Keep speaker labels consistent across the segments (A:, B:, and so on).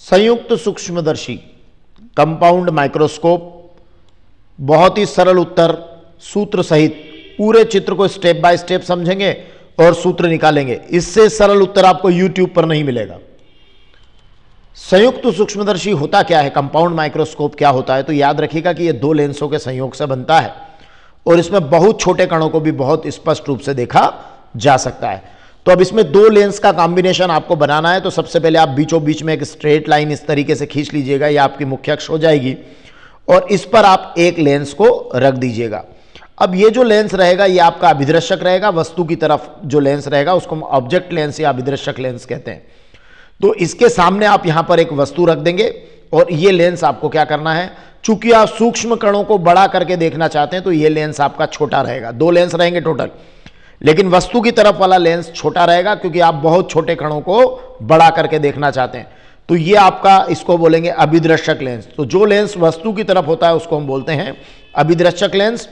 A: संयुक्त सूक्ष्मदर्शी compound microscope बहुत ही सरल उत्तर सूत्र सहित पूरे चित्र को स्टेप बाय स्टेप समझेंगे और सूत्र निकालेंगे इससे सरल उत्तर आपको यूट्यूब पर नहीं मिलेगा संयुक्त सूक्ष्मदर्शी होता क्या है कंपाउंड माइक्रोस्कोप क्या होता है तो याद रखिएगा कि यह दो लेंसों के संयोग से बनता है और इसमें बहुत छोटे कणों को भी बहुत स्पष्ट रूप से देखा जा सकता है तो अब इसमें दो लेंस का कॉम्बिनेशन आपको बनाना है तो सबसे पहले आप बीचों बीच में एक स्ट्रेट लाइन इस तरीके से खींच लीजिएगा ये आपकी मुख्य अक्ष हो जाएगी और इस पर आप एक लेंस को रख दीजिएगा अब ये जो लेंस रहेगा ये आपका अभिदृश्यक रहेगा वस्तु की तरफ जो लेंस रहेगा उसको हम ऑब्जेक्ट लेंस या अभिदृश्यक लेंस कहते हैं तो इसके सामने आप यहां पर एक वस्तु रख देंगे और ये लेंस आपको क्या करना है चूंकि आप सूक्ष्म कणों को बड़ा करके देखना चाहते हैं तो ये लेंस आपका छोटा रहेगा दो लेंस रहेंगे टोटल लेकिन वस्तु की तरफ वाला लेंस छोटा रहेगा क्योंकि आप बहुत छोटे कणों को बड़ा करके देखना चाहते हैं तो ये आपका इसको बोलेंगे अभिदृश्यक लेंस तो जो लेंस वस्तु की तरफ होता है उसको हम बोलते हैं अभिदृश्यक लेंस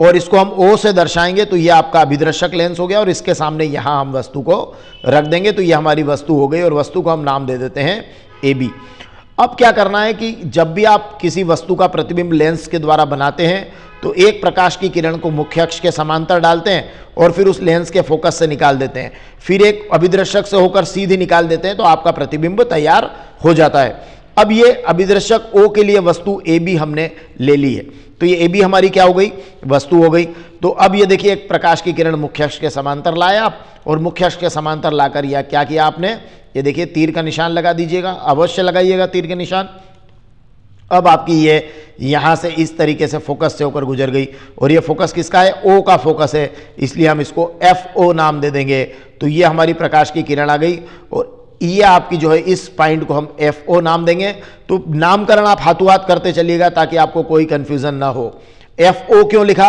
A: और इसको हम ओ से दर्शाएंगे तो ये आपका अभिदृश्यक लेंस हो गया और इसके सामने यहां हम वस्तु को रख देंगे तो ये हमारी वस्तु हो गई और वस्तु को हम नाम दे देते हैं ए बी अब क्या करना है कि जब भी आप किसी वस्तु का प्रतिबिंब लेंस के द्वारा बनाते हैं तो एक प्रकाश की किरण को मुख्य अक्ष के समांतर डालते हैं और फिर उस लेंस के फोकस से निकाल देते हैं फिर एक अभिदृश्यक से होकर सीधे निकाल देते हैं तो आपका प्रतिबिंब तैयार हो जाता है अब ये अभिदृश्यक ओ के लिए वस्तु ए बी हमने ले ली है तो ये ए बी हमारी क्या हो गई वस्तु हो गई तो अब ये देखिए एक प्रकाश की किरण मुख्य अक्ष के समांतर लाए आप और मुख्य अक्ष के समांतर लाकर या क्या किया आपने ये देखिए तीर का निशान लगा दीजिएगा अवश्य लगाइएगा तीर के निशान अब आपकी ये यहाँ से इस तरीके से फोकस से होकर गुजर गई और ये फोकस किसका है ओ का फोकस है इसलिए हम इसको एफ ओ नाम दे देंगे तो ये हमारी प्रकाश की किरण आ गई और ये आपकी जो है इस पॉइंट को हम एफ ओ नाम देंगे तो नामकरण आप हाथों हाथ करते चलिएगा ताकि आपको कोई कन्फ्यूज़न ना हो एफ ओ क्यों लिखा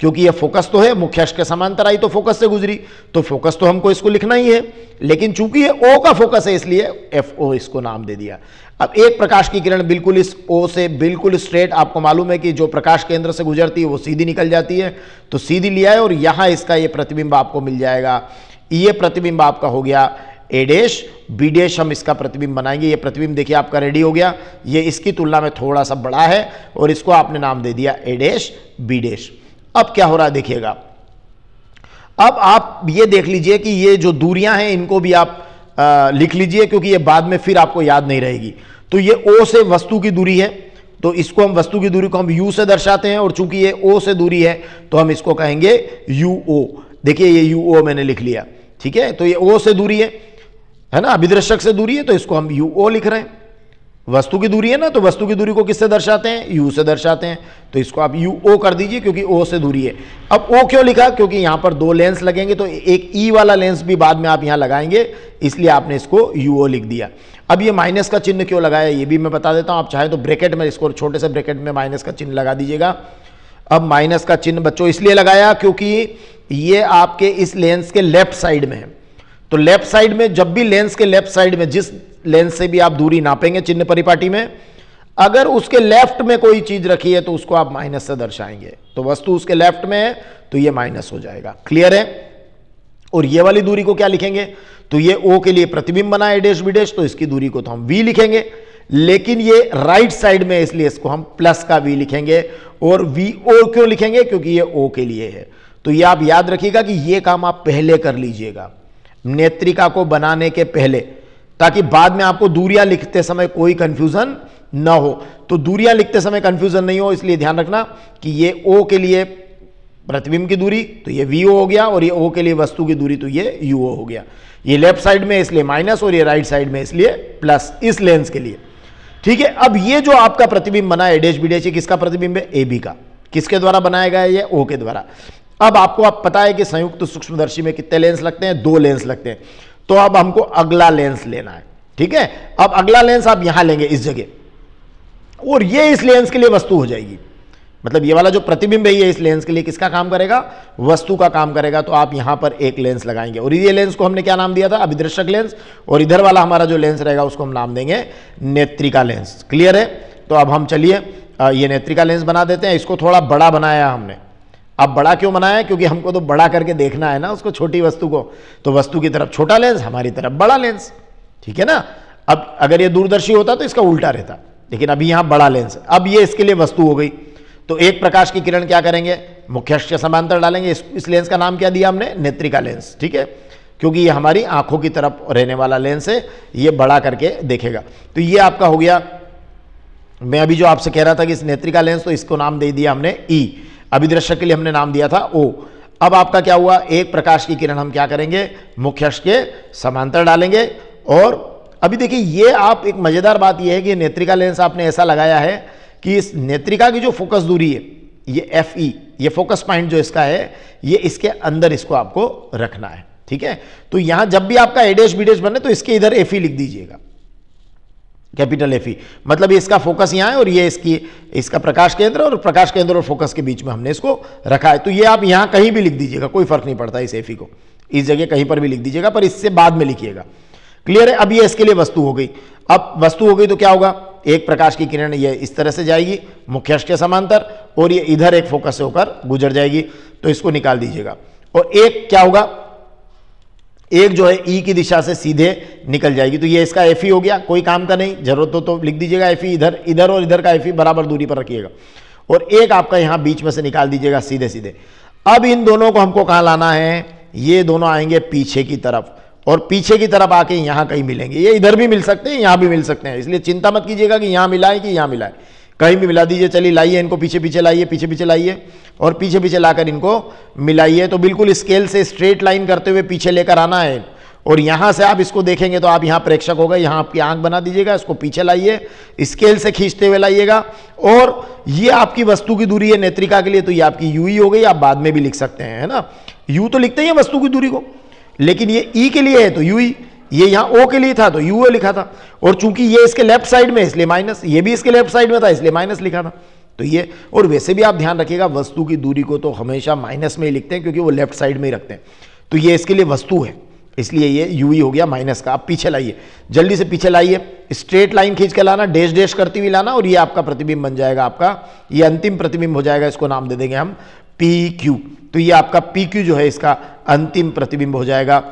A: क्योंकि ये फोकस तो है मुख्य अक्ष के समांतर आई तो फोकस से गुजरी तो फोकस तो हमको इसको लिखना ही है लेकिन चूंकि ये ओ का फोकस है इसलिए एफ ओ इसको नाम दे दिया अब एक प्रकाश की किरण बिल्कुल इस ओ से बिल्कुल स्ट्रेट आपको मालूम है कि जो प्रकाश केंद्र से गुजरती है वो सीधी निकल जाती है तो सीधी लिया है और यहाँ इसका ये प्रतिबिंब आपको मिल जाएगा ये प्रतिबिंब आपका हो गया एडेश बीडेश हम इसका प्रतिबिंब बनाएंगे ये प्रतिबिंब देखिए आपका रेडी हो गया ये इसकी तुलना में थोड़ा सा बड़ा है और इसको आपने नाम दे दिया एडेश बीडेश अब क्या हो रहा है देखिएगा अब आप ये देख लीजिए कि ये जो दूरियां हैं इनको भी आप लिख लीजिए क्योंकि ये बाद में फिर आपको याद नहीं रहेगी तो ये ओ से वस्तु की दूरी है तो इसको हम वस्तु की दूरी को हम यू से दर्शाते हैं और चूंकि ये ओ से दूरी है तो हम इसको कहेंगे यू ओ देखिए ये यू ओ मैंने लिख लिया ठीक है तो ये ओ से दूरी है है ना अभिदृशक से दूरी है तो इसको हम यू ओ लिख रहे हैं वस्तु की दूरी है ना तो वस्तु की दूरी को किससे दर्शाते हैं यू से दर्शाते हैं तो इसको आप यू ओ कर दीजिए क्योंकि ओ से दूरी है अब ओ क्यों लिखा क्योंकि यहां पर दो लेंस लगेंगे तो एक ई वाला लेंस भी बाद में आप यहां लगाएंगे इसलिए आपने इसको यू ओ लिख दिया अब ये माइनस का चिन्ह क्यों लगाया ये भी मैं बता देता हूँ आप चाहे तो ब्रेकेट में इसको छोटे से ब्रेकेट में माइनस का चिन्ह लगा दीजिएगा अब माइनस का चिन्ह बच्चों इसलिए लगाया क्योंकि ये आपके इस लेंस के लेफ्ट साइड में है तो लेफ्ट साइड में जब भी लेंस के लेफ्ट साइड में जिस लेंस से भी आप दूरी नापेंगे चिन्ह परिपाटी में अगर उसके लेफ्ट में कोई चीज रखी है तो उसको आप माइनस से दर्शाएंगे तो वस्तु उसके लेफ्ट में है तो ये माइनस हो जाएगा क्लियर है और ये वाली दूरी को क्या लिखेंगे तो ये ओ के लिए प्रतिबिंब बना है डेश विडेश तो इसकी दूरी को तो हम वी लिखेंगे लेकिन ये राइट साइड में इसलिए इसको हम प्लस का वी लिखेंगे और वी ओ क्यों लिखेंगे क्योंकि ये ओ के लिए है तो ये आप याद रखिएगा कि ये काम आप पहले कर लीजिएगा नेत्रिका को बनाने के पहले ताकि बाद में आपको दूरियां लिखते समय कोई कंफ्यूजन ना हो तो दूरियां लिखते समय कंफ्यूजन नहीं हो इसलिए ध्यान रखना कि ये ओ के लिए प्रतिबिंब की दूरी तो ये वी हो गया और ये ओ के लिए वस्तु की दूरी तो ये यू ओ हो गया ये लेफ्ट साइड में इसलिए माइनस और ये राइट साइड में इसलिए प्लस इस लेंस के लिए ठीक है अब ये जो आपका प्रतिबिंब बना है डैश बी किसका प्रतिबिंब है ए बी का किसके द्वारा बनाया गया है ये ओ के द्वारा अब आपको आप पता है कि संयुक्त सूक्ष्मदर्शी में कितने लेंस लगते हैं दो लेंस लगते हैं तो अब हमको अगला लेंस लेना है ठीक है अब अगला लेंस आप यहां लेंगे इस जगह और ये इस लेंस के लिए वस्तु हो जाएगी मतलब ये वाला जो प्रतिबिंब है ये इस लेंस के लिए किसका काम करेगा वस्तु का काम करेगा तो आप यहां पर एक लेंस लगाएंगे और ये लेंस को हमने क्या नाम दिया था अभिदृशक लेंस और इधर वाला हमारा जो लेंस रहेगा उसको हम नाम देंगे नेत्रिका लेंस क्लियर है तो अब हम चलिए ये नेत्रिका लेंस बना देते हैं इसको थोड़ा बड़ा बनाया हमने अब बड़ा क्यों मनाया क्योंकि हमको तो बड़ा करके देखना है ना उसको छोटी वस्तु को तो वस्तु की तरफ छोटा लेंस हमारी तरफ बड़ा लेंस ठीक है ना अब अगर ये दूरदर्शी होता तो इसका उल्टा रहता लेकिन अभी यहां बड़ा लेंस है अब ये इसके लिए वस्तु हो गई तो एक प्रकाश की किरण क्या करेंगे मुख्य समांतर डालेंगे इस, इस लेंस का नाम क्या दिया हमने नेत्रिका लेंस ठीक है क्योंकि ये हमारी आंखों की तरफ रहने वाला लेंस है ये बड़ा करके देखेगा तो ये आपका हो गया मैं अभी जो आपसे कह रहा था कि इस नेत्रिका लेंस तो इसको नाम दे दिया हमने ई e. अभिदृश्य के लिए हमने नाम दिया था ओ अब आपका क्या हुआ एक प्रकाश की किरण हम क्या करेंगे मुख्यश के समांतर डालेंगे और अभी देखिए ये आप एक मज़ेदार बात यह है कि नेत्रिका लेंस आपने ऐसा लगाया है कि इस नेत्रिका की जो फोकस दूरी है ये एफ ई ये फोकस पॉइंट जो इसका है ये इसके अंदर इसको आपको रखना है ठीक है तो यहां जब भी आपका एडेश बीडेश बने तो इसके इधर एफ ई लिख दीजिएगा कैपिटल एफ ई e। मतलब इसका फोकस यहाँ है और ये इसकी इसका प्रकाश केंद्र और प्रकाश केंद्र और फोकस के बीच में हमने इसको रखा है तो ये आप यहाँ कहीं भी लिख दीजिएगा कोई फर्क नहीं पड़ता इस एफ ई e को इस जगह कहीं पर भी लिख दीजिएगा पर इससे बाद में लिखिएगा क्लियर है अब ये इसके लिए वस्तु हो गई अब वस्तु हो गई तो क्या होगा एक प्रकाश की किरण ये इस तरह से जाएगी मुख्यश के समांतर और ये इधर एक फोकस से होकर गुजर जाएगी तो इसको निकाल दीजिएगा और एक क्या होगा एक जो है ई e की दिशा से सीधे निकल जाएगी तो ये इसका एफ e हो गया कोई काम का नहीं जरूरत हो तो लिख दीजिएगा एफ e इधर इधर और इधर का एफ बराबर दूरी पर रखिएगा और एक आपका यहां बीच में से निकाल दीजिएगा सीधे सीधे अब इन दोनों को हमको कहां लाना है ये दोनों आएंगे पीछे की तरफ और पीछे की तरफ आके यहां कहीं मिलेंगे ये इधर भी मिल सकते हैं यहां भी मिल सकते हैं इसलिए चिंता मत कीजिएगा कि यहां मिलाए कि यहां मिलाए कहीं भी मिला दीजिए चलिए लाइए इनको पीछे पीछे लाइए पीछे पीछे लाइए और पीछे पीछे लाकर इनको मिलाइए तो बिल्कुल स्केल से स्ट्रेट लाइन करते हुए पीछे लेकर आना है और यहाँ से आप इसको देखेंगे तो आप यहाँ प्रेक्षक हो गए यहाँ आपकी आंख बना दीजिएगा इसको पीछे लाइए स्केल से खींचते हुए लाइएगा और ये आपकी वस्तु की दूरी है नेत्रिका के लिए तो ये आपकी यू ही e हो गई आप बाद में भी लिख सकते हैं है ना यू तो लिखते ही हैं वस्तु की दूरी को लेकिन ये ई e के लिए है तो यू ही e ये यहां ओ के लिए था तो यू ए लिखा था और चूंकि ये इसके लेफ्ट साइड में इसलिए माइनस ये भी इसके लेफ्ट साइड में था इसलिए माइनस लिखा था तो ये और वैसे भी आप ध्यान रखिएगा वस्तु की दूरी को तो हमेशा माइनस में ही लिखते हैं क्योंकि वो लेफ्ट साइड में ही रखते हैं तो ये इसके लिए वस्तु है इसलिए ये यू ही e हो गया माइनस का आप पीछे लाइए जल्दी से पीछे लाइए स्ट्रेट लाइन खींच के लाना डैश डैश करती हुई लाना और ये आपका प्रतिबिंब बन जाएगा आपका ये अंतिम प्रतिबिंब हो जाएगा इसको नाम दे देंगे हम पी क्यू तो ये आपका पी क्यू जो है इसका अंतिम प्रतिबिंब हो जाएगा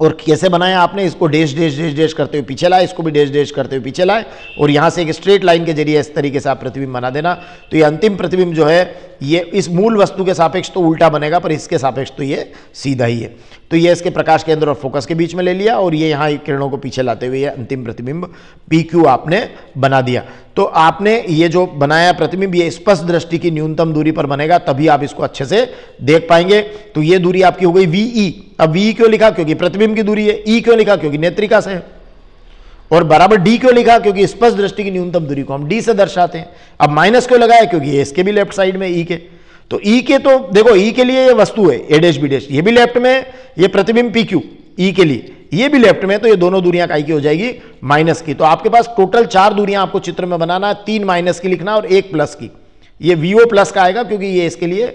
A: और कैसे बनाया आपने इसको डेश डेश डेश डेश करते हुए पीछे लाए इसको भी डेश डेश करते हुए पीछे लाए और यहाँ से एक स्ट्रेट लाइन के जरिए इस तरीके से आप प्रतिबिंब बना देना तो ये अंतिम प्रतिबिंब जो है ये इस मूल वस्तु के सापेक्ष तो उल्टा बनेगा पर इसके सापेक्ष तो ये सीधा ही है तो ये इसके प्रकाश केंद्र और फोकस के बीच में ले लिया और ये यहाँ किरणों को पीछे लाते हुए अंतिम प्रतिबिंब पी क्यू आपने बना दिया तो आपने ये जो बनाया प्रतिबिंब ये स्पष्ट दृष्टि की न्यूनतम दूरी पर बनेगा तभी आप इसको अच्छे से देख पाएंगे तो ये दूरी आपकी हो गई वी ई e। अब वी e क्यों लिखा क्योंकि प्रतिबिंब की दूरी है ई e क्यों लिखा क्योंकि नेत्रिका से है और बराबर डी क्यों लिखा क्योंकि स्पष्ट दृष्टि की न्यूनतम दूरी को हम डी से दर्शाते हैं अब माइनस क्यों लगाया क्योंकि इसके भी लेफ्ट साइड में ई के तो ई e के तो देखो ई e के लिए ये वस्तु है ए डैश बी डैश ये भी लेफ्ट में ये प्रतिबिंब पी क्यू ई के लिए ये भी लेफ्ट में तो ये दोनों दूरियां काई की हो जाएगी माइनस की तो आपके पास टोटल चार दूरियां आपको चित्र में बनाना है तीन माइनस की लिखना और एक प्लस की ये वी ओ प्लस का आएगा क्योंकि ये इसके लिए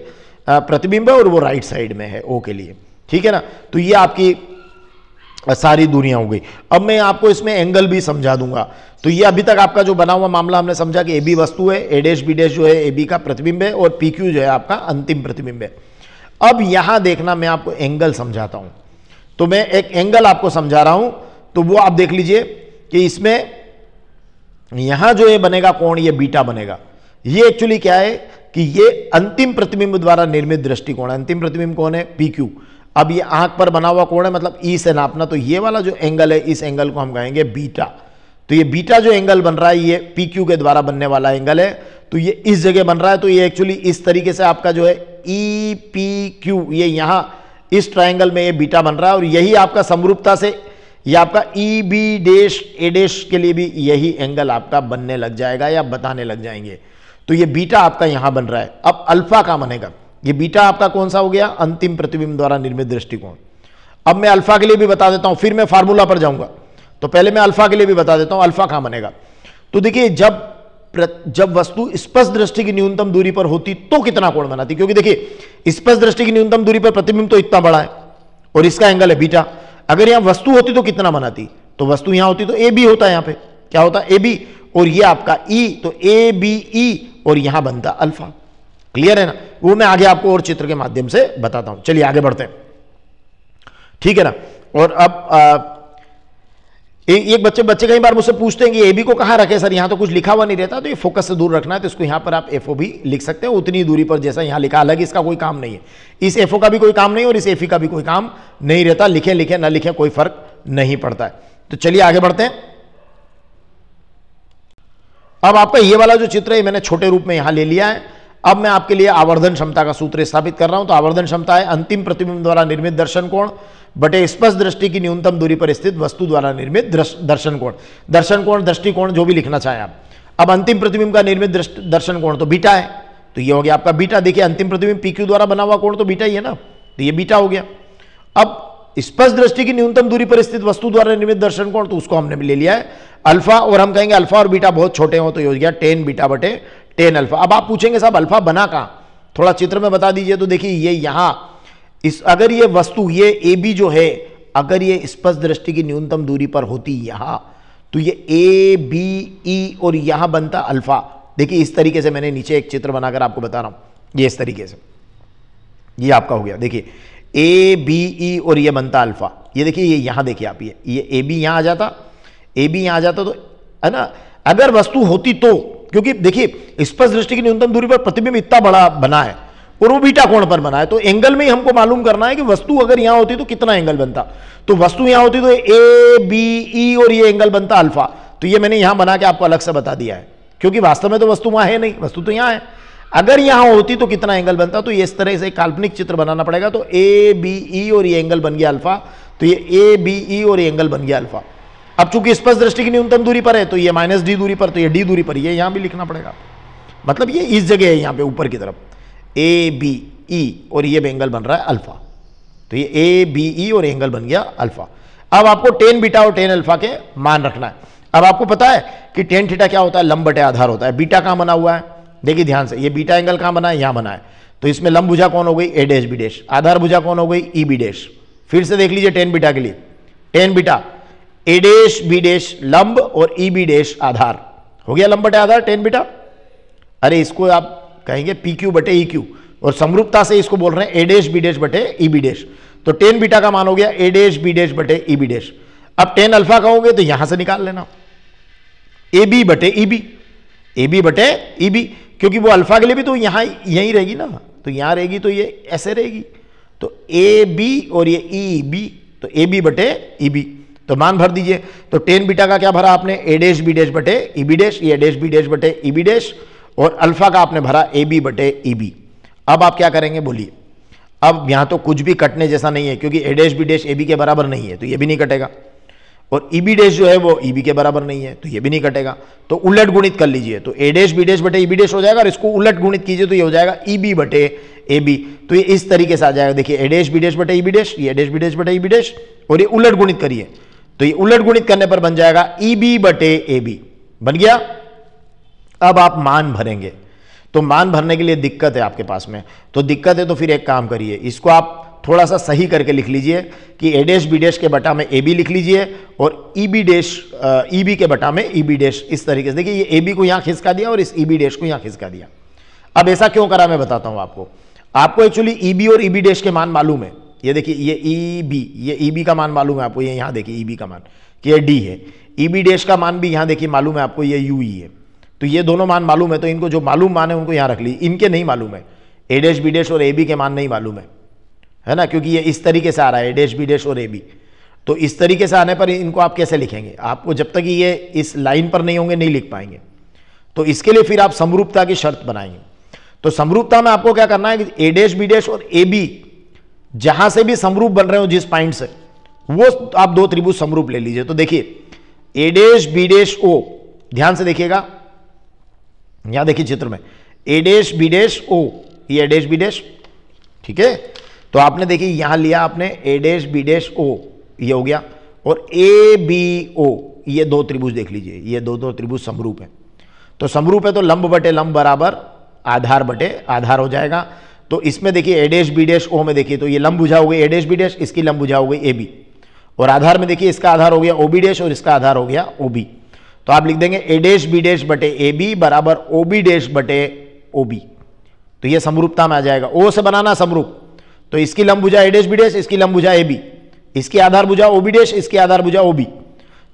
A: प्रतिबिंब है और वो राइट साइड में है ओ के लिए ठीक है ना तो ये आपकी सारी दूरियां हो गई अब मैं आपको इसमें एंगल भी समझा दूंगा तो ये अभी तक आपका जो बना हुआ मामला हमने समझा कि ए बी वस्तु है ए डैश बी डैश जो है ए बी का प्रतिबिंब है और पी क्यू जो है आपका अंतिम प्रतिबिंब है अब यहां देखना मैं आपको एंगल समझाता हूं तो मैं एक एंगल आपको समझा रहा हूं तो वो आप देख लीजिए कि इसमें यहां जो ये बनेगा कौन ये बीटा बनेगा ये एक्चुअली क्या है कि ये अंतिम प्रतिबिंब द्वारा निर्मित दृष्टिकोण अंतिम प्रतिबिंब कौन है पी क्यू अब ये आंख पर बना हुआ कोण है मतलब ई से नापना तो ये वाला जो एंगल है इस एंगल को हम कहेंगे बीटा तो ये बीटा जो एंगल बन रहा है ये पी क्यू के द्वारा बनने वाला एंगल है तो ये इस जगह बन रहा है तो ये एक्चुअली इस तरीके से आपका जो है ई पी क्यू ये यहाँ इस ट्राइंगल में ये बीटा बन रहा है और यही आपका समरूपता से ये आपका E B dash A dash के लिए भी यही एंगल आपका बनने लग जाएगा या बताने लग जाएंगे तो ये बीटा आपका यहां बन रहा है अब अल्फा का बनेगा ये बीटा आपका कौन सा हो गया अंतिम प्रतिबिंब द्वारा निर्मित दृष्टिकोण अब मैं अल्फा के लिए भी बता देता हूं फिर मैं फार्मूला पर जाऊंगा तो पहले मैं अल्फा के लिए भी बता देता हूं अल्फा कहां बनेगा तो देखिए जब जब वस्तु स्पष्ट दृष्टि की न्यूनतम दूरी पर होती तो कितना कोण बनाती क्योंकि देखिए स्पष्ट दृष्टि की न्यूनतम दूरी पर प्रतिबिंब तो इतना बड़ा है और इसका एंगल है बीटा अगर यहां वस्तु होती तो कितना बनाती तो वस्तु यहां होती तो ए बी होता है यहां पे क्या होता ए बी और ये आपका ई e, तो ए बी ई और यहां बनता अल्फा क्लियर है ना वो मैं आगे आपको और चित्र के माध्यम से बताता हूं चलिए आगे बढ़ते हैं ठीक है ना और अब आ, ए, एक बच्चे बच्चे कई बार मुझसे पूछते हैं कि ए बी को कहां रखे सर यहां तो कुछ लिखा हुआ नहीं रहता तो ये फोकस से दूर रखना है तो इसको यहां पर आप एफ भी लिख सकते हैं उतनी दूरी पर जैसा यहां लिखा अलग इसका कोई काम नहीं है इस एफ ओ का भी कोई काम नहीं और इस एफ e का भी कोई काम नहीं रहता लिखे लिखे ना लिखे कोई फर्क नहीं पड़ता है तो चलिए आगे बढ़ते हैं अब आपका ये वाला जो चित्र है मैंने छोटे रूप में यहां ले लिया है अब मैं आपके लिए आवर्धन क्षमता का सूत्र स्थापित कर रहा हूं तो आवर्धन क्षमता है अंतिम प्रतिबिंब द्वारा निर्मित दर्शन कोण बटे स्पष्ट दृष्टि की न्यूनतम दूरी पर स्थित वस्तु द्वारा निर्मित दर्शन कोण दर्शन कोण दृष्टिकोण जो भी लिखना चाहें आप अब अंतिम प्रतिबिंब का निर्मित दर्शन कोण तो बीटा है तो ये हो गया आपका बीटा देखिए अंतिम प्रतिबिंब पीक्यू द्वारा बना हुआ कोण तो बीटा ही है ना तो ये बीटा हो गया अब स्पष्ट दृष्टि की न्यूनतम दूरी पर स्थित वस्तु द्वारा निर्मित दर्शन कोण तो उसको हमने ले लिया है अल्फा और हम कहेंगे अल्फा और बीटा बहुत छोटे हो तो ये हो गया टेन बीटा बटे टेन अल्फा अब आप पूछेंगे साहब अल्फा बना कहा थोड़ा चित्र में बता दीजिए तो देखिए ये यहां इस अगर ये वस्तु ये ए बी जो है अगर ये स्पष्ट दृष्टि की न्यूनतम दूरी पर होती यहां तो ये ए बी ई और यहां बनता अल्फा देखिए इस तरीके से मैंने नीचे एक चित्र बनाकर आपको बता रहा हूं ये इस तरीके से ये आपका हो गया देखिए ए बी ई और ये बनता अल्फा ये देखिए ये यहां देखिए आप ये ये ए बी यहां आ जाता ए बी यहां आ जाता तो है ना अगर वस्तु होती तो क्योंकि देखिए स्पष्ट दृष्टि की न्यूनतम दूरी पर प्रतिबिंब इतना बड़ा बना है और वो बीटा कोण पर बना है तो एंगल में ही हमको मालूम करना है कि वस्तु अगर यहां होती तो कितना एंगल बनता तो वस्तु यहां होती तो ए बी ई और ये एंगल बनता अल्फा तो ये मैंने यहां बना के आपको अलग से बता दिया है क्योंकि वास्तव में तो वस्तु वहां है नहीं वस्तु तो यहां है अगर यहां होती तो कितना एंगल बनता तो इस तरह से काल्पनिक चित्र बनाना पड़ेगा तो ए बी ई और ये एंगल बन गया अल्फा तो ये ए बी ई और ये एंगल बन गया अल्फा अब चूंकि स्पष्ट दृष्टि की न्यूनतम दूरी पर है तो ये माइनस डी दूरी पर तो ये डी दूरी पर ये यहां भी लिखना पड़ेगा मतलब ये इस जगह है यहां पे ऊपर की तरफ ए बी ई और ये एंगल बन रहा है अल्फा तो ये ए बी ई और एंगल बन गया अल्फा अब आपको टेन बीटा और टेन अल्फा के मान रखना है अब आपको पता है कि टेन थीटा क्या होता है लंब बटे आधार होता है बीटा कहां बना हुआ है देखिए ध्यान से ये बीटा एंगल कहां बना है यहां बना है तो इसमें लंब भुजा कौन हो गई ए डैश बी डैश आधार भुजा कौन हो गई ई बी डैश फिर से देख लीजिए टेन बीटा के लिए tan beta A dash B dash लंब और ई बी डेश आधार हो गया लंब बटे आधार टेन बीटा अरे इसको आप कहेंगे पी क्यू बटे ई e क्यू और समरूपता से इसको बोल रहे हैं एडेश बी डेश बटे ई बी डेश तो टेन बीटा का मान हो गया एडेश बी डेश बटे ई बी डेश अब टेन अल्फा कहोगे तो यहां से निकाल लेना ए बी बटे ई बी ए बी बटे ई e, बी क्योंकि वो अल्फा के लिए भी तो यहां यहीं रहेगी ना तो यहां रहेगी तो ये ऐसे रहेगी तो ए बी और ये ई e, बी तो ए बी बटे ई बी तो मान भर दीजिए तो टेन बीटा का क्या भरा आपने ए डेस बी डेस बटे ई बी डेस ए डेस बी डेस बटे ई बी डेस और अल्फा का आपने भरा ए बी बटे ई e बी अब आप क्या करेंगे बोलिए अब यहां तो कुछ भी कटने जैसा नहीं है क्योंकि ए डेस बी डेस ए बी के बराबर नहीं है तो ये भी नहीं कटेगा और ई बी डेस जो है वो ई e बी के बराबर नहीं है तो ये भी नहीं कटेगा तो उलट गुणित कर लीजिए तो ए डेस बी डेस बटे ई बी डेस हो जाएगा और इसको उलट गुणित कीजिए तो ये हो जाएगा ई e बी बटे ए बी तो ये इस तरीके से आ जाएगा देखिए ए डेस बी डेस बटे ई बी डेस ये डेस बी डेस बटे ई बी डेस और ये उलट गुणित करिए तो ये उलट गुणित करने पर बन जाएगा ई e बी बटे ए बी बन गया अब आप मान भरेंगे तो मान भरने के लिए दिक्कत है आपके पास में तो दिक्कत है तो फिर एक काम करिए इसको आप थोड़ा सा सही करके लिख लीजिए कि ए डैश बी डैश के बटा में ए बी लिख लीजिए और E B dash E B के बटा में ई बी डैश इस तरीके से देखिए ये ए बी को यहाँ खिसका दिया और इस ई बी डैश को यहाँ खिसका दिया अब ऐसा क्यों करा मैं बताता हूँ आपको आपको एक्चुअली ई बी और ई बी डैश के मान मालूम है ये देखिए ये ई e बी ये ई e बी का मान मालूम है आपको ये यहाँ देखिए ई e बी का मान कि ये डी है ई बी डैश का मान भी यहाँ देखिए मालूम है आपको ये यू ई है तो ये दोनों मान मालूम है तो इनको जो मालूम मान है उनको यहाँ रख ली इनके नहीं मालूम है ए डैश बी डैश और ए बी के मान नहीं मालूम है है ना क्योंकि ये इस तरीके से आ रहा है ए डैश बी डैश और ए बी तो इस तरीके से आने पर इनको आप कैसे लिखेंगे आपको जब तक ये इस लाइन पर नहीं होंगे नहीं लिख पाएंगे तो इसके लिए फिर आप समरूपता की शर्त बनाएंगे तो समरूपता में आपको क्या करना है कि ए डैश बी डैश और ए बी जहां से भी समरूप बन रहे हो जिस पॉइंट से वो आप दो त्रिभुज समरूप ले लीजिए तो देखिए एडेश बीडेश ओ ध्यान से देखिएगा यहां देखिए चित्र में एडेश बीडेश ओ ये एडेश बीडेश ठीक है तो आपने देखिए यहां लिया आपने एडेश बीडेश ओ ये हो गया और ए बी ओ ये दो त्रिभुज देख लीजिए ये दो दो त्रिभुज समरूप है तो समरूप है तो लंब बटे लंब बराबर आधार बटे आधार हो जाएगा तो इसमें देखिए एडेश बी डैश ओ में देखिए तो ये लंब बुझा हो गई एडेश बी डैश इसकी लंब बुझा हो गई ए बी और आधार में देखिए इसका आधार हो गया ओ बी डैश और इसका आधार हो गया ओ बी तो आप लिख देंगे एडेश बी डैश बटे ए बी बराबर ओ बी डैश बटे ओ बी तो ये समरूपता में आ जाएगा ओ से बनाना समरूप तो इसकी लंब बुझा एडेश बी डैश इसकी लंब बुझा ए बी इसकी आधार बुझा ओ बी डैश इसकी आधार बुझा ओ बी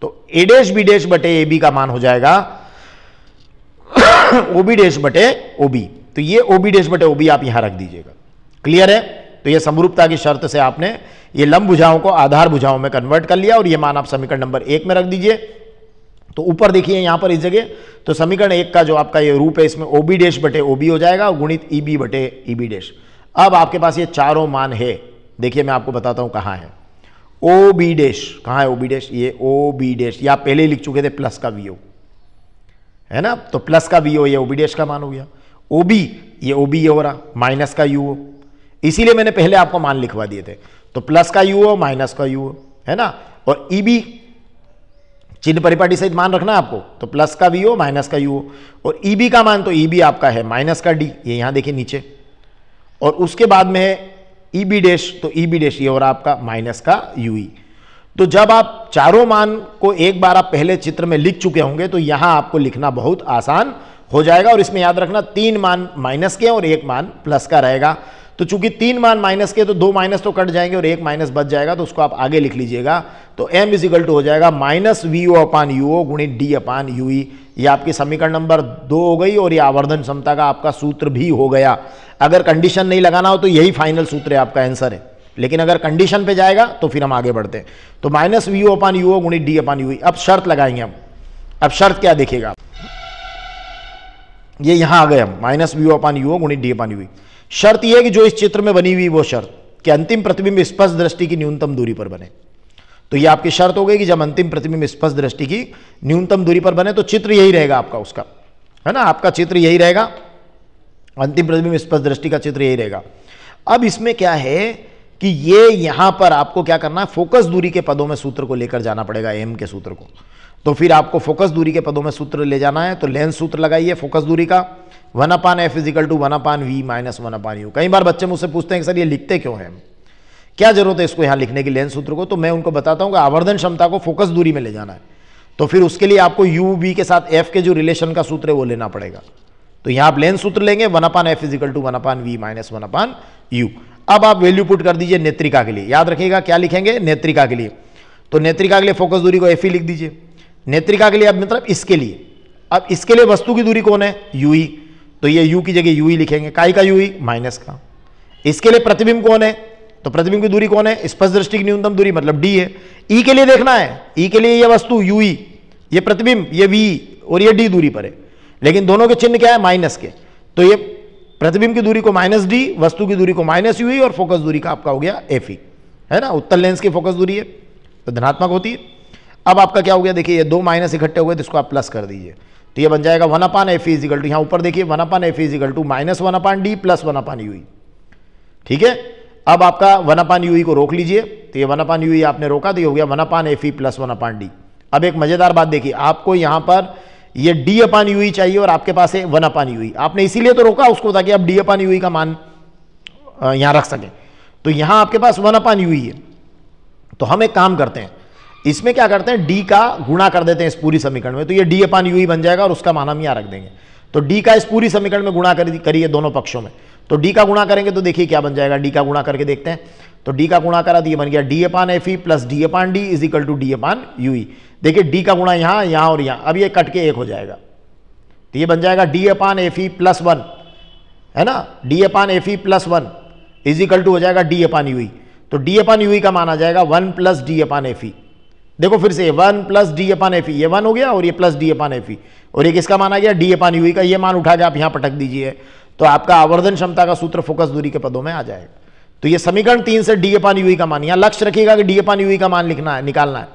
A: तो एडेश बी डैश बटे ए बी का मान हो जाएगा ओ बी डैश बटे ओ बी तो ये ओबी बी बटे ओबी आप यहां रख दीजिएगा क्लियर है तो ये समरूपता की शर्त से आपने ये लंब भुजाओं को आधार भुजाओं में कन्वर्ट कर लिया और ये मान आप समीकरण नंबर एक में रख दीजिए तो ऊपर देखिए यहां पर इस जगह तो समीकरण एक का जो आपका ये रूप है इसमें ओबी बी डेश बटे ओबी हो जाएगा गुणित ईबी e बटे ईबी बी डेश अब आपके पास ये चारों मान है देखिए मैं आपको बताता हूं कहां है ओ बी डेश कहां है ओ बी डेश ये ओ बी डेश या पहले लिख चुके थे प्लस का वीओ है ना तो प्लस का वीओ ये ओ बी डेश का मान हो गया ओबी ये ओबी ये हो रहा माइनस का यू इसीलिए मैंने पहले आपको मान लिखवा दिए थे तो प्लस का यू माइनस का यू है ना और ई बी चिन्ह परिपाटी सहित मान रखना आपको तो प्लस का वी हो माइनस का यू और ई बी का मान तो ई बी आपका है माइनस का डी ये यहां देखिए नीचे और उसके बाद में है ई बी डैश तो ई बी डैश ये हो रहा आपका माइनस का यू ई तो जब आप चारों मान को एक बार आप पहले चित्र में लिख चुके होंगे तो यहां आपको लिखना बहुत आसान हो जाएगा और इसमें याद रखना तीन मान माइनस के और एक मान प्लस का रहेगा तो चूंकि तीन मान माइनस के तो दो माइनस तो कट जाएंगे और एक माइनस बच जाएगा तो उसको आप आगे लिख लीजिएगा तो m इक्वल टू हो जाएगा minus V O upon U O गुणित डी अपान यू ई ये आपकी समीकरण नंबर दो हो गई और ये आवर्धन क्षमता का आपका सूत्र भी हो गया अगर कंडीशन नहीं लगाना हो तो यही फाइनल सूत्र है आपका आंसर है लेकिन अगर कंडीशन पे जाएगा तो फिर हम आगे बढ़ते हैं तो minus V O upon U O गुणित डी अपान यू अब शर्त लगाएंगे हम अब शर्त क्या देखेगा ये यहां आ गए हम माइनस वी अपान यू गुणित डी अपान यू शर्त यह कि जो इस चित्र में बनी हुई वो शर्त कि अंतिम प्रतिबिंब स्पष्ट दृष्टि की न्यूनतम दूरी पर बने तो ये आपकी शर्त हो गई कि जब अंतिम प्रतिबिंब स्पष्ट दृष्टि की न्यूनतम दूरी पर बने तो चित्र यही रहेगा आपका उसका है ना आपका चित्र यही रहेगा अंतिम प्रतिबिंब स्पष्ट दृष्टि का चित्र यही रहेगा अब इसमें क्या है कि ये यहां पर आपको क्या करना है फोकस दूरी के पदों में सूत्र को लेकर जाना पड़ेगा एम के सूत्र को तो फिर आपको फोकस दूरी के पदों में सूत्र ले जाना है तो लेंस सूत्र लगाइए फोकस दूरी का one upon F equal to one upon V minus one upon U कई बार बच्चे मुझसे पूछते हैं कि सर ये लिखते क्यों हैं क्या जरूरत है इसको यहाँ लिखने की लेंस सूत्र को तो मैं उनको बताता हूँ कि आवर्धन क्षमता को फोकस दूरी में ले जाना है तो फिर उसके लिए आपको यू बी के साथ एफ के जो रिलेशन का सूत्र है वो लेना पड़ेगा तो यहाँ आप लेंस सूत्र लेंगे one upon F equal to one upon V minus one upon U अब आप वैल्यू पुट कर दीजिए नेत्रिका के लिए याद रखिएगा क्या लिखेंगे नेत्रिका के लिए तो नेत्रिका के लिए फोकस दूरी को एफ ही लिख दीजिए नेत्रिका के लिए अब मतलब इसके लिए अब इसके लिए वस्तु की दूरी कौन है यू ई तो ये यू की जगह यू ई लिखेंगे काई का यू ई माइनस का इसके लिए प्रतिबिंब कौन है तो प्रतिबिंब की दूरी कौन है स्पष्ट दृष्टि की न्यूनतम दूरी मतलब डी है ई के लिए देखना है ई के लिए यह वस्तु यू ई ये प्रतिबिंब ये वी और ये डी दूरी पर है लेकिन दोनों के चिन्ह क्या है माइनस के तो ये प्रतिबिंब की दूरी को माइनस डी वस्तु की दूरी को माइनस यू और फोकस दूरी का आपका हो गया एफ है ना उत्तर लेंस की फोकस दूरी है तो धनात्मक होती है अब आपका क्या हो गया देखिए ये दो माइनस इकट्ठे हो गए तो इसको आप प्लस कर दीजिए तो ये बन जाएगा one upon F equal to यहाँ ऊपर देखिए one upon F equal to minus one upon D plus one upon U ठीक है अब आपका वन अपान यू को रोक लीजिए तो ये वन अपान यू आपने रोका तो ये हो गया one upon F E plus one upon D अब एक मज़ेदार बात देखिए आपको यहाँ पर ये डी अपान यू चाहिए और आपके पास है वन अपान यू आपने इसीलिए तो रोका उसको ताकि आप डी अपान यू का मान यहाँ रख सकें तो यहाँ आपके पास वन अपान यू है तो हम एक काम करते हैं इसमें क्या करते हैं डी का गुणा कर देते हैं इस पूरी समीकरण में तो ये डी अपान यू ही बन जाएगा और उसका मान हम यहां रख देंगे तो डी का इस पूरी समीकरण में गुणा करिए दोनों पक्षों में तो डी का गुणा करेंगे तो देखिए क्या बन जाएगा डी का गुणा करके देखते हैं तो डी का गुणा करा तो ये बन गया D upon F E plus D upon D is equal to D upon U E देखिए डी का गुणा यहां यहां और यहां अब ये कट के एक हो जाएगा तो ये बन जाएगा D upon F E plus one है ना D upon F E plus one is equal to हो जाएगा डी अपान यू ई तो डी अपान यू ई का माना जाएगा one plus D upon F E देखो फिर से one plus D upon F ये वन हो गया और ये प्लस डी अपान एफ और ये किसका माना गया डी अपान यू का ये मान उठा के आप यहाँ पटक दीजिए तो आपका आवर्धन क्षमता का सूत्र फोकस दूरी के पदों में आ जाएगा तो ये समीकरण तीन से डी अपान यू का मान यहाँ लक्ष्य रखिएगा कि डी अपान यू का मान लिखना है निकालना है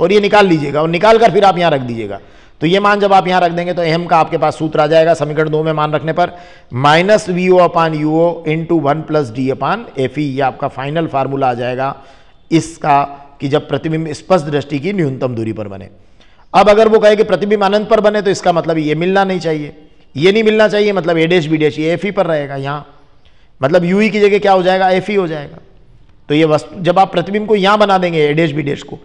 A: और ये निकाल लीजिएगा और निकाल कर फिर आप यहाँ रख दीजिएगा तो ये मान जब आप यहाँ रख देंगे तो एम का आपके पास सूत्र आ जाएगा समीकरण दो में मान रखने पर minus V O upon U O into one plus D upon F E ये आपका फाइनल फार्मूला आ जाएगा इसका कि जब प्रतिबिंब स्पष्ट दृष्टि की न्यूनतम दूरी पर बने अब अगर वो कहे कि प्रतिबिंब अनंत पर बने तो इसका मतलब ये मिलना नहीं चाहिए ये नहीं मिलना चाहिए मतलब ए डैश बी डैश ये एफ ई e पर रहेगा यहाँ मतलब यू ई e की जगह क्या हो जाएगा एफ ई e हो जाएगा तो ये वस्तु जब आप प्रतिबिंब को यहाँ बना देंगे ए डैश बी डैश को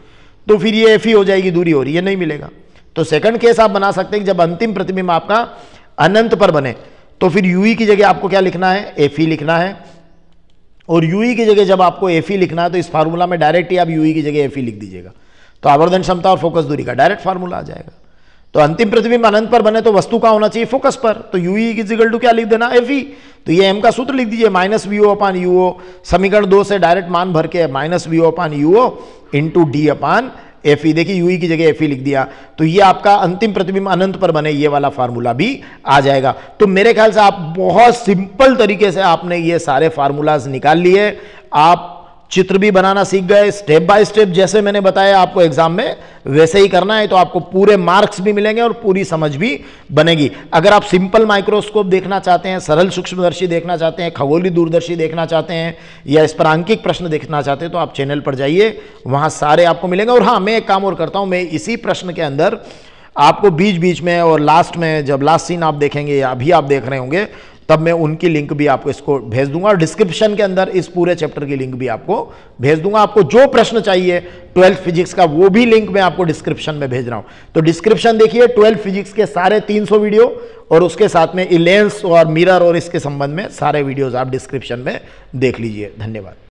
A: तो फिर ये एफ ई हो जाएगी दूरी हो रही है नहीं मिलेगा तो सेकंड केस आप बना सकते हैं जब अंतिम प्रतिबिंब आपका अनंत पर बने तो फिर यू ई की जगह आपको क्या लिखना है एफ ई लिखना है और यू e की जगह जब आपको एफ e लिखना है तो इस फार्मूला में डायरेक्ट ही आप यू e की जगह एफ लिख दीजिएगा तो आवर्धन क्षमता और फोकस दूरी का डायरेक्ट फार्मूला आ जाएगा तो अंतिम प्रतिबिंब अनंत पर बने तो वस्तु का होना चाहिए फोकस पर तो यू की जिगल टू क्या लिख देना एफ तो ये एम का सूत्र लिख दीजिए minus V O upon U O समीकरण दो से डायरेक्ट मान भर के minus V O upon U O into D upon F E e, देखिए यू e की जगह एफ ई e लिख दिया तो ये आपका अंतिम प्रतिबिंब अनंत पर बने ये वाला फार्मूला भी आ जाएगा तो मेरे ख्याल से आप बहुत सिंपल तरीके से आपने ये सारे फार्मूलाज निकाल लिए आप चित्र भी बनाना सीख गए स्टेप बाय स्टेप जैसे मैंने बताया आपको एग्जाम में वैसे ही करना है तो आपको पूरे मार्क्स भी मिलेंगे और पूरी समझ भी बनेगी अगर आप सिंपल माइक्रोस्कोप देखना चाहते हैं सरल सूक्ष्मदर्शी देखना चाहते हैं खगोली दूरदर्शी देखना चाहते हैं या इस पर आंकिक प्रश्न देखना चाहते हैं तो आप चैनल पर जाइए वहाँ सारे आपको मिलेंगे और हाँ मैं एक काम और करता हूँ मैं इसी प्रश्न के अंदर आपको बीच बीच में और लास्ट में जब लास्ट सीन आप देखेंगे या अभी आप देख रहे होंगे तब मैं उनकी लिंक भी आपको इसको भेज दूंगा और डिस्क्रिप्शन के अंदर इस पूरे चैप्टर की लिंक भी आपको भेज दूंगा आपको जो प्रश्न चाहिए ट्वेल्थ फिजिक्स का वो भी लिंक मैं आपको डिस्क्रिप्शन में भेज रहा हूँ तो डिस्क्रिप्शन देखिए ट्वेल्थ फिजिक्स के सारे 300 वीडियो और उसके साथ में इलेंस और मिरर और इसके संबंध में सारे वीडियोज आप डिस्क्रिप्शन में देख लीजिए धन्यवाद